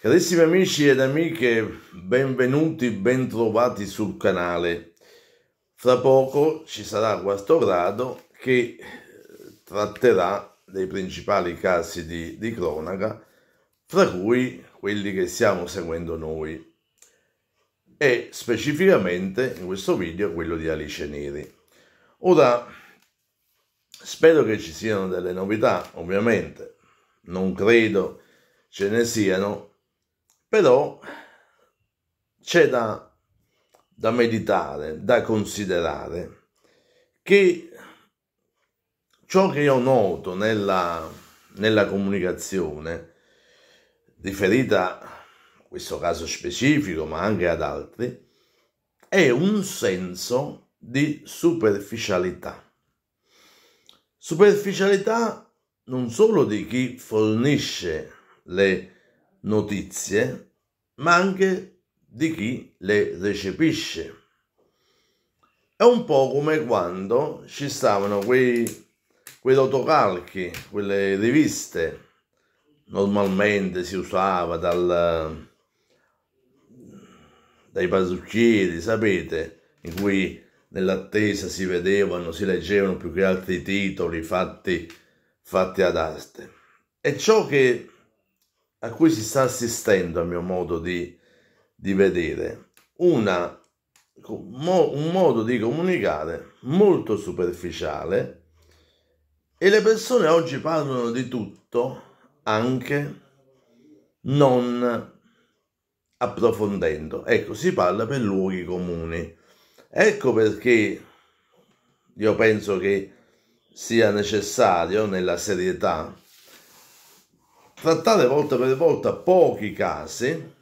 Carissimi amici ed amiche, benvenuti, bentrovati sul canale. Fra poco ci sarà questo grado che eh, tratterà dei principali casi di, di cronaca, fra cui quelli che stiamo seguendo noi e specificamente in questo video quello di Alice Neri. Ora, spero che ci siano delle novità, ovviamente, non credo ce ne siano, però c'è da, da meditare, da considerare che ciò che io noto nella, nella comunicazione riferita a questo caso specifico, ma anche ad altri, è un senso di superficialità. Superficialità non solo di chi fornisce le notizie, ma anche di chi le recepisce. È un po' come quando ci stavano quei, quei rotocalchi, quelle riviste, normalmente si usava dal, dai parrucchieri, sapete, in cui nell'attesa si vedevano, si leggevano più che altri titoli fatti, fatti ad arte. E ciò che a cui si sta assistendo a mio modo di, di vedere, Una, un modo di comunicare molto superficiale e le persone oggi parlano di tutto, anche non approfondendo. Ecco, si parla per luoghi comuni. Ecco perché io penso che sia necessario nella serietà trattare volta per volta pochi casi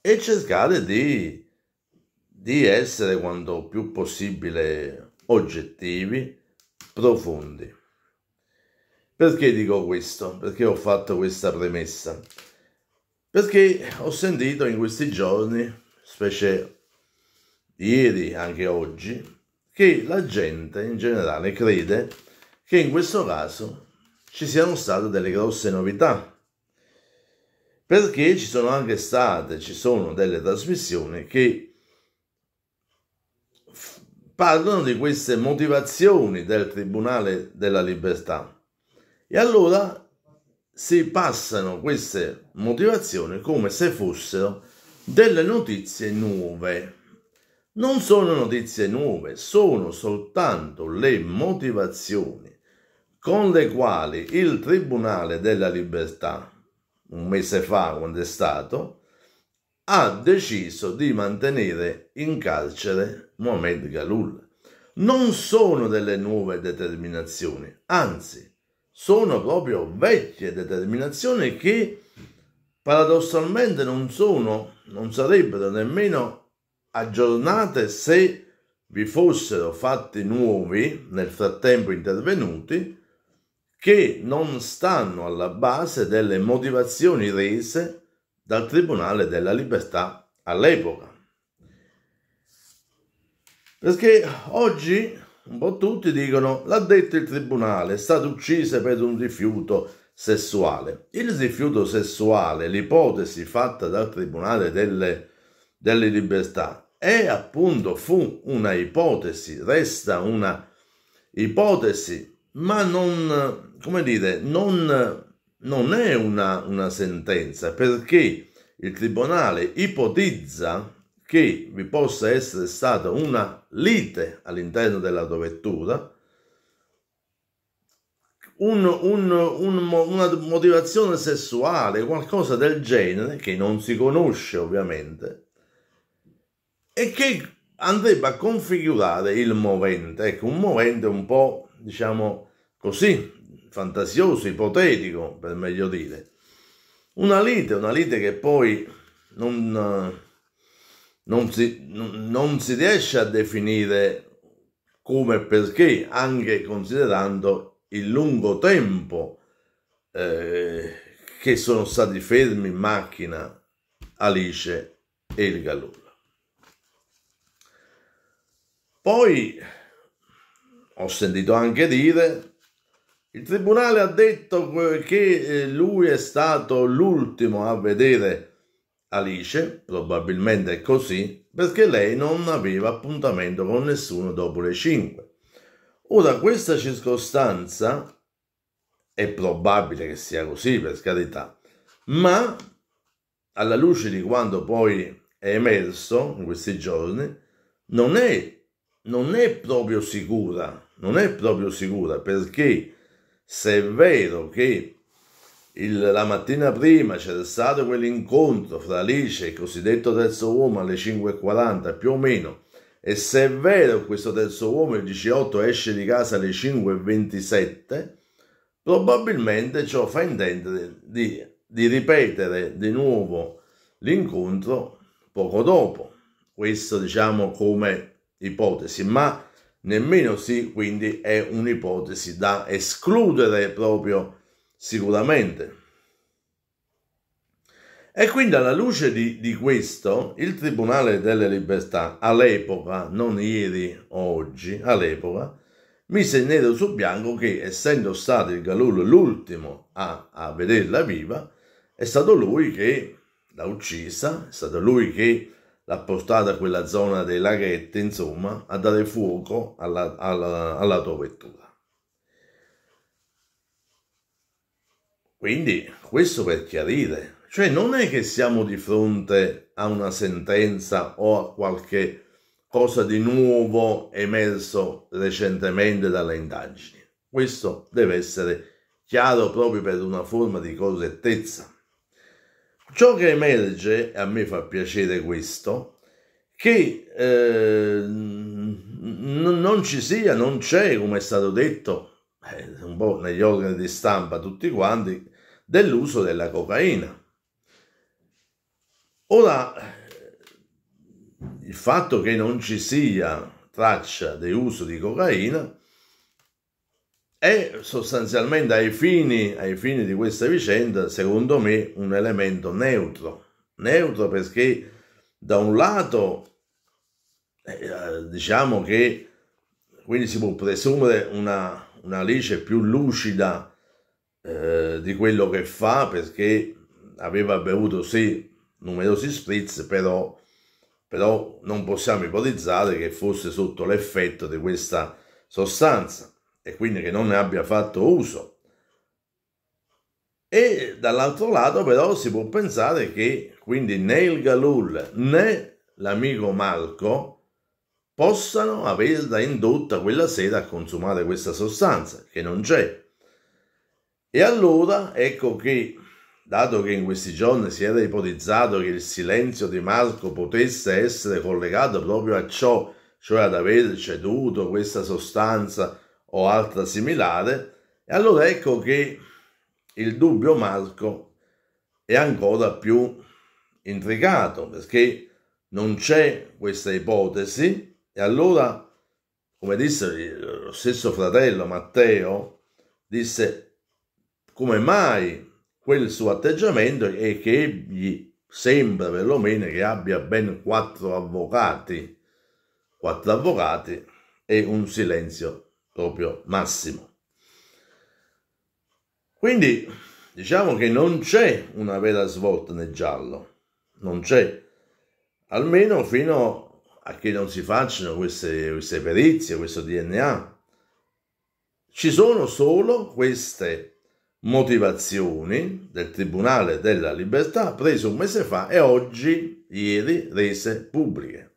e cercare di, di essere quanto più possibile oggettivi, profondi. Perché dico questo? Perché ho fatto questa premessa? Perché ho sentito in questi giorni, specie ieri, anche oggi, che la gente in generale crede che in questo caso ci siano state delle grosse novità, perché ci sono anche state, ci sono delle trasmissioni che parlano di queste motivazioni del Tribunale della Libertà. E allora si passano queste motivazioni come se fossero delle notizie nuove. Non sono notizie nuove, sono soltanto le motivazioni con le quali il Tribunale della Libertà, un mese fa quando è stato, ha deciso di mantenere in carcere Mohamed Galul. Non sono delle nuove determinazioni, anzi, sono proprio vecchie determinazioni che paradossalmente non sono, non sarebbero nemmeno aggiornate se vi fossero fatti nuovi nel frattempo intervenuti che non stanno alla base delle motivazioni rese dal Tribunale della Libertà all'epoca. Perché oggi un po' tutti dicono l'ha detto il tribunale, è stato ucciso per un rifiuto sessuale. Il rifiuto sessuale, l'ipotesi fatta dal Tribunale delle, delle Libertà, è appunto fu una ipotesi, resta una ipotesi ma non, come dire, non, non è una, una sentenza perché il tribunale ipotizza che vi possa essere stata una lite all'interno della dovettura, un, un, un, una motivazione sessuale, qualcosa del genere, che non si conosce ovviamente, e che andrebbe a configurare il movente. Ecco, un movente un po' diciamo così, fantasioso, ipotetico, per meglio dire. Una lite, una lite che poi non, non, si, non si riesce a definire come e perché, anche considerando il lungo tempo eh, che sono stati fermi in macchina Alice e il Gallulla. Poi ho sentito anche dire, il tribunale ha detto che eh, lui è stato l'ultimo a vedere Alice, probabilmente è così, perché lei non aveva appuntamento con nessuno dopo le 5. Ora, questa circostanza è probabile che sia così, per carità, ma alla luce di quanto poi è emerso in questi giorni, non è non è proprio sicura, non è proprio sicura perché se è vero che il, la mattina prima c'era stato quell'incontro fra Alice e il cosiddetto terzo uomo alle 5.40 più o meno, e se è vero questo terzo uomo il 18 esce di casa alle 5.27, probabilmente ciò fa intendere di, di ripetere di nuovo l'incontro poco dopo. Questo diciamo come ipotesi, ma nemmeno sì, quindi è un'ipotesi da escludere proprio sicuramente. E quindi alla luce di, di, questo, il Tribunale delle Libertà, all'epoca, non ieri o oggi, all'epoca, mise in nero su bianco che, essendo stato il Galullo l'ultimo a, a vederla viva, è stato lui che l'ha uccisa, è stato lui che portata a quella zona dei laghetti, insomma, a dare fuoco alla, alla, alla tua vettura. Quindi, questo per chiarire, cioè non è che siamo di fronte a una sentenza o a qualche cosa di nuovo emerso recentemente dalle indagini. Questo deve essere chiaro proprio per una forma di correttezza. Ciò che emerge, e a me fa piacere questo, che eh, n- non ci sia, non c'è, come è stato detto eh, un po' negli organi di stampa tutti quanti, dell'uso della cocaina. Ora, il fatto che non ci sia traccia di uso di cocaina è sostanzialmente ai fini, ai fini di questa vicenda, secondo me, un elemento neutro. Neutro perché da un lato eh, diciamo che quindi si può presumere una, una Alice più lucida eh, di quello che fa perché aveva bevuto sì numerosi spritz, però, però non possiamo ipotizzare che fosse sotto l'effetto di questa sostanza e quindi che non ne abbia fatto uso. E dall'altro lato però si può pensare che quindi né il Galul né l'amico Malco possano averla indotta quella sera a consumare questa sostanza, che non c'è. E allora ecco che, dato che in questi giorni si era ipotizzato che il silenzio di Marco potesse essere collegato proprio a ciò, cioè ad aver ceduto questa sostanza o altra similare, e allora ecco che il dubbio Marco è ancora più intricato perché non c'è questa ipotesi e allora, come disse lo stesso fratello Matteo, disse come mai quel suo atteggiamento e che gli sembra perlomeno che abbia ben quattro avvocati, quattro avvocati e un silenzio proprio massimo. Quindi diciamo che non c'è una vera svolta nel giallo, non c'è, almeno fino a che non si facciano queste, queste perizie, questo DNA. Ci sono solo queste motivazioni del Tribunale della Libertà prese un mese fa e oggi, ieri, rese pubbliche.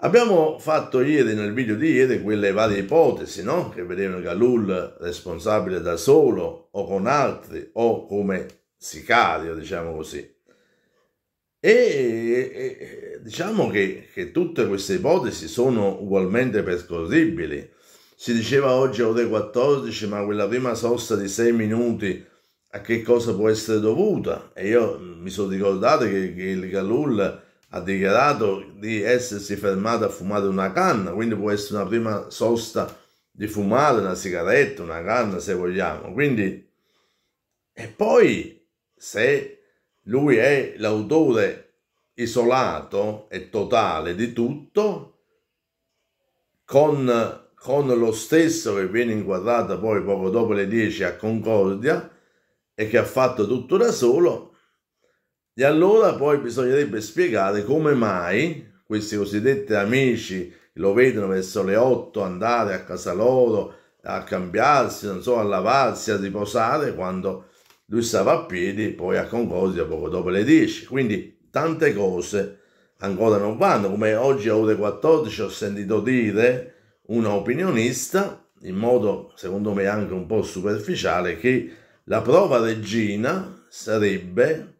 Abbiamo fatto ieri, nel video di ieri, quelle varie ipotesi, no? Che vedevano Galul responsabile da solo o con altri o come sicario, diciamo così. E, e diciamo che, che, tutte queste ipotesi sono ugualmente percorribili. Si diceva oggi ore 14, ma quella prima sosta di 6 minuti a che cosa può essere dovuta? E io mm, mi sono ricordato che, che il Galul ha dichiarato di essersi fermato a fumare una canna, quindi può essere una prima sosta di fumare una sigaretta, una canna se vogliamo. Quindi, e poi se lui è l'autore isolato e totale di tutto, con, con lo stesso che viene inquadrato poi poco dopo le 10 a Concordia e che ha fatto tutto da solo, e allora poi bisognerebbe spiegare come mai questi cosiddetti amici lo vedono verso le 8 andare a casa loro a cambiarsi, non so, a lavarsi, a riposare quando lui stava a piedi poi a Concordia poco dopo le 10. Quindi tante cose ancora non vanno, come oggi a ore 14 ho sentito dire una opinionista, in modo secondo me anche un po' superficiale, che la prova regina sarebbe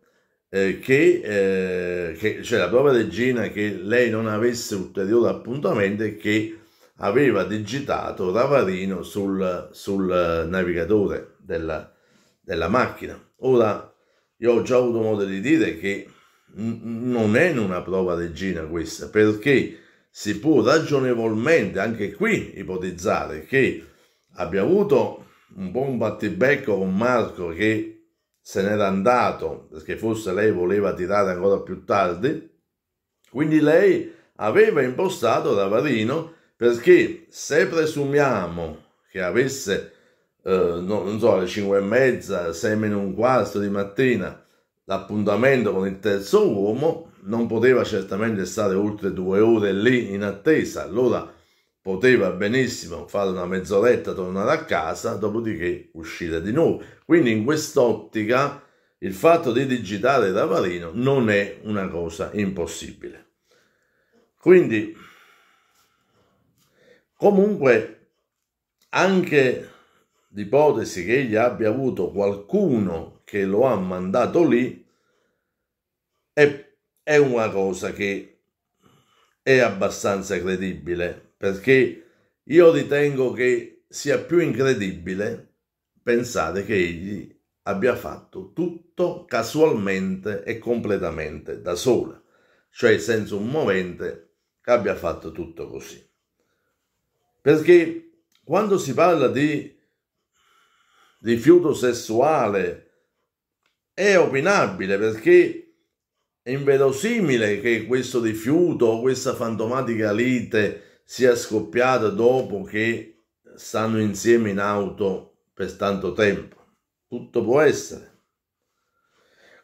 eh, che, eh, che, cioè la propria regina che lei non avesse ulteriore appuntamento e che aveva digitato Ravarino sul, sul navigatore della, della, macchina. Ora, io ho già avuto modo di dire che non è una prova regina questa, perché si può ragionevolmente anche qui ipotizzare che abbia avuto un buon battibecco con Marco che se n'era andato perché forse lei voleva tirare ancora più tardi. Quindi lei aveva impostato Ravarino perché se presumiamo che avesse, eh, no, non so, alle 5 e mezza, 6 meno un quarto di mattina, l'appuntamento con il terzo uomo, non poteva certamente stare oltre due ore lì in attesa. Allora poteva benissimo fare una mezz'oretta, tornare a casa, dopodiché uscire di nuovo. Quindi in quest'ottica il fatto di digitare da Varino non è una cosa impossibile. Quindi comunque anche l'ipotesi che egli abbia avuto qualcuno che lo ha mandato lì è, è una cosa che è abbastanza credibile perché io ritengo che sia più incredibile pensare che egli abbia fatto tutto casualmente e completamente da sola, cioè senza un movente che abbia fatto tutto così. Perché quando si parla di rifiuto sessuale è opinabile perché è inverosimile che questo rifiuto questa fantomatica lite sia scoppiata dopo che stanno insieme in auto per tanto tempo. Tutto può essere.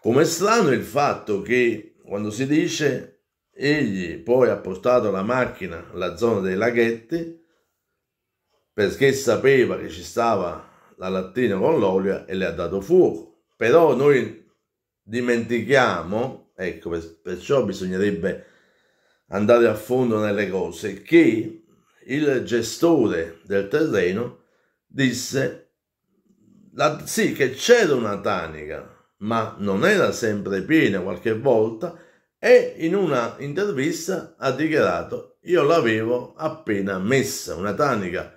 Come strano il fatto che quando si dice egli poi ha portato la macchina alla zona dei laghetti perché sapeva che ci stava la lattina con l'olio e le ha dato fuoco. Però noi dimentichiamo, ecco, perciò bisognerebbe andare a fondo nelle cose, che il gestore del terreno disse la, sì che c'era una tanica, ma non era sempre piena qualche volta e in una intervista ha dichiarato io l'avevo appena messa, una tanica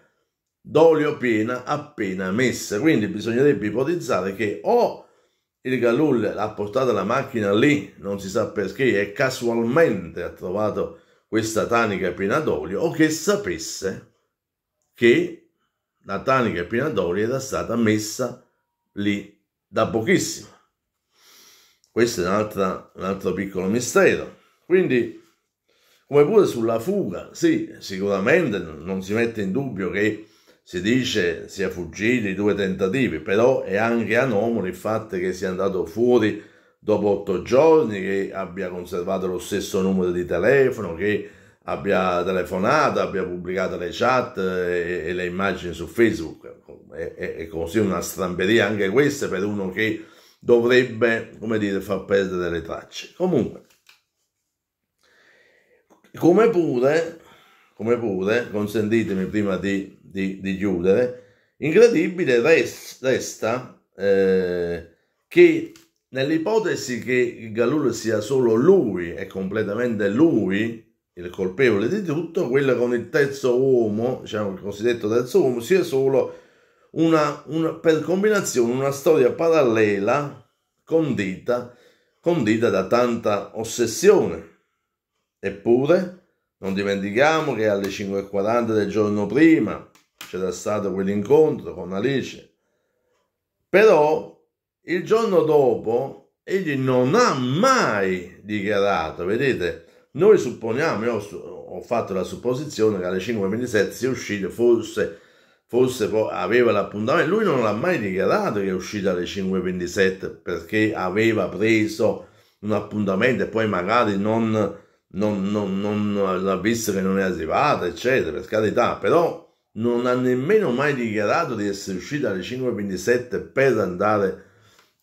d'olio piena appena messa, quindi bisognerebbe ipotizzare che o il Galul ha portato la macchina lì, non si sa perché, e casualmente ha trovato questa tanica piena d'olio, o che sapesse che la tanica piena d'olio era stata messa lì da pochissimo. Questo è un, un altro piccolo mistero. Quindi, come pure sulla fuga, sì, sicuramente non si mette in dubbio che si dice sia fuggito i due tentativi, però è anche anomalo il fatto che sia andato fuori dopo otto giorni, che abbia conservato lo stesso numero di telefono, che abbia telefonato, abbia pubblicato le chat e, e le immagini su Facebook. È, è, è, così una stramberia anche questa per uno che dovrebbe, come dire, far perdere le tracce. Comunque, come pure come pure, consentitemi prima di, di, di chiudere, incredibile res, resta eh, che nell'ipotesi che Galur sia solo lui è completamente lui il colpevole di tutto, quello con il terzo uomo, diciamo il cosiddetto terzo uomo, sia solo una, una, per combinazione una storia parallela condita, condita da tanta ossessione. Eppure, non dimentichiamo che alle 5.40 del giorno prima c'era stato quell'incontro con Alice. Però il giorno dopo egli non ha mai dichiarato, vedete, noi supponiamo, io ho fatto la supposizione che alle 5.27 sia uscito, forse, forse aveva l'appuntamento, lui non l'ha mai dichiarato che è uscito alle 5.27 perché aveva preso un appuntamento e poi magari non non, non, non, l'ha visto che non è arrivata, eccetera, per carità, però non ha nemmeno mai dichiarato di essere uscita alle 5.27 per andare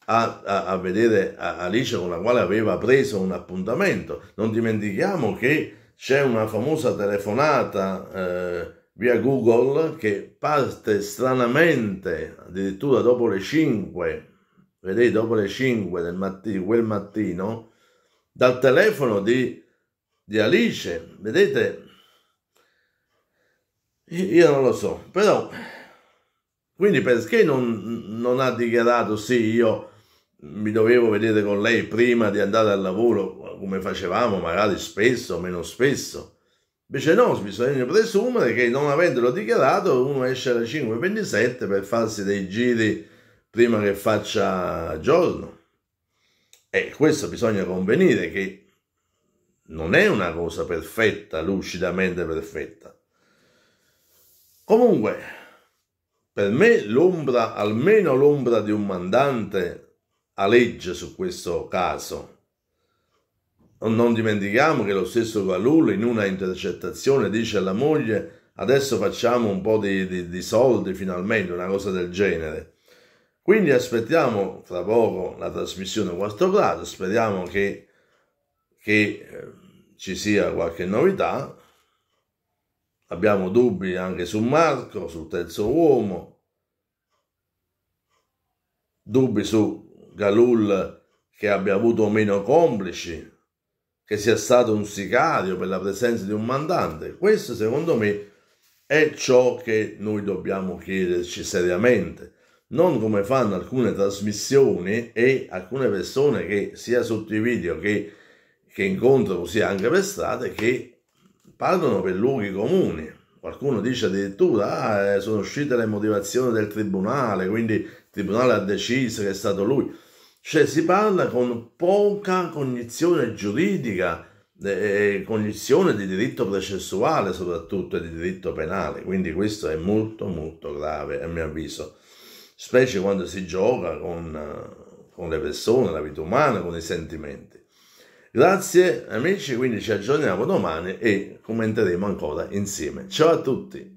a, a, a vedere Alice con la quale aveva preso un appuntamento. Non dimentichiamo che c'è una famosa telefonata eh, via Google che parte stranamente, addirittura dopo le 5, vedete, dopo le 5 del mattino, quel mattino, dal telefono di di Alice, vedete? Io non lo so, però quindi perché non, non, ha dichiarato sì, io mi dovevo vedere con lei prima di andare al lavoro, come facevamo magari spesso meno spesso? Invece no, bisogna presumere che non avendolo dichiarato uno esce alle 5.27 per farsi dei giri prima che faccia giorno. E questo bisogna convenire che non è una cosa perfetta, lucidamente perfetta. Comunque, per me l'ombra, almeno l'ombra di un mandante, a legge su questo caso. Non dimentichiamo che lo stesso Galullo in una intercettazione dice alla moglie adesso facciamo un po' di, di, di soldi finalmente, una cosa del genere. Quindi aspettiamo fra poco la trasmissione quarto grado, speriamo che che eh, ci sia qualche novità. Abbiamo dubbi anche su Marco, sul terzo uomo, dubbi su Galul che abbia avuto meno complici, che sia stato un sicario per la presenza di un mandante. Questo secondo me è ciò che noi dobbiamo chiederci seriamente, non come fanno alcune trasmissioni e alcune persone che sia sotto i video che che incontro così anche per strada che parlano per luoghi comuni. Qualcuno dice addirittura ah, eh, sono uscite le motivazioni del tribunale, quindi il tribunale ha deciso che è stato lui. Cioè si parla con poca cognizione giuridica, eh, eh, eh, cognizione di diritto processuale soprattutto e di diritto penale, quindi questo è molto molto grave a mio avviso, specie quando si gioca con, con le persone, la vita umana, con i sentimenti. Grazie amici, quindi ci aggiorniamo domani e commenteremo ancora insieme. Ciao a tutti!